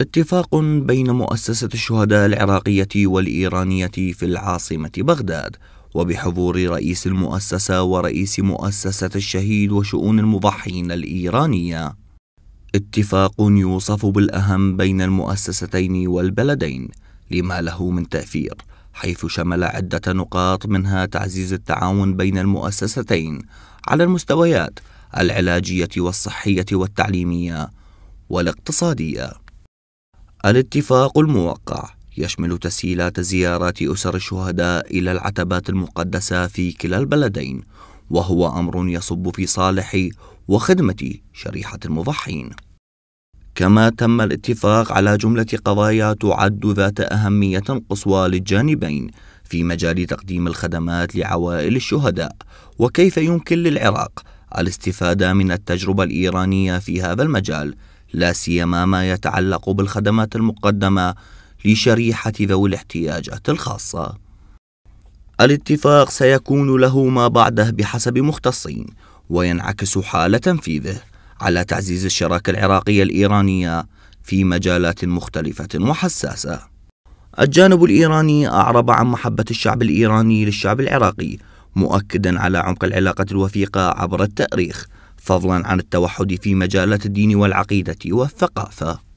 اتفاق بين مؤسسة الشهداء العراقية والإيرانية في العاصمة بغداد وبحضور رئيس المؤسسة ورئيس مؤسسة الشهيد وشؤون المضحين الإيرانية اتفاق يوصف بالأهم بين المؤسستين والبلدين لما له من تأثير حيث شمل عدة نقاط منها تعزيز التعاون بين المؤسستين على المستويات العلاجية والصحية والتعليمية والاقتصادية الاتفاق الموقع يشمل تسهيلات زيارات أسر الشهداء إلى العتبات المقدسة في كلا البلدين وهو أمر يصب في صالح وخدمة شريحة المضحين كما تم الاتفاق على جملة قضايا تعد ذات أهمية قصوى للجانبين في مجال تقديم الخدمات لعوائل الشهداء وكيف يمكن للعراق الاستفادة من التجربة الإيرانية في هذا المجال لا سيما ما يتعلق بالخدمات المقدمة لشريحة ذوي الاحتياجات الخاصة. الاتفاق سيكون له ما بعده بحسب مختصين، وينعكس حال تنفيذه على تعزيز الشراكة العراقية الإيرانية في مجالات مختلفة وحساسة. الجانب الإيراني أعرب عن محبة الشعب الإيراني للشعب العراقي، مؤكدا على عمق العلاقة الوثيقة عبر التاريخ فضلا عن التوحد في مجالات الدين والعقيده والثقافه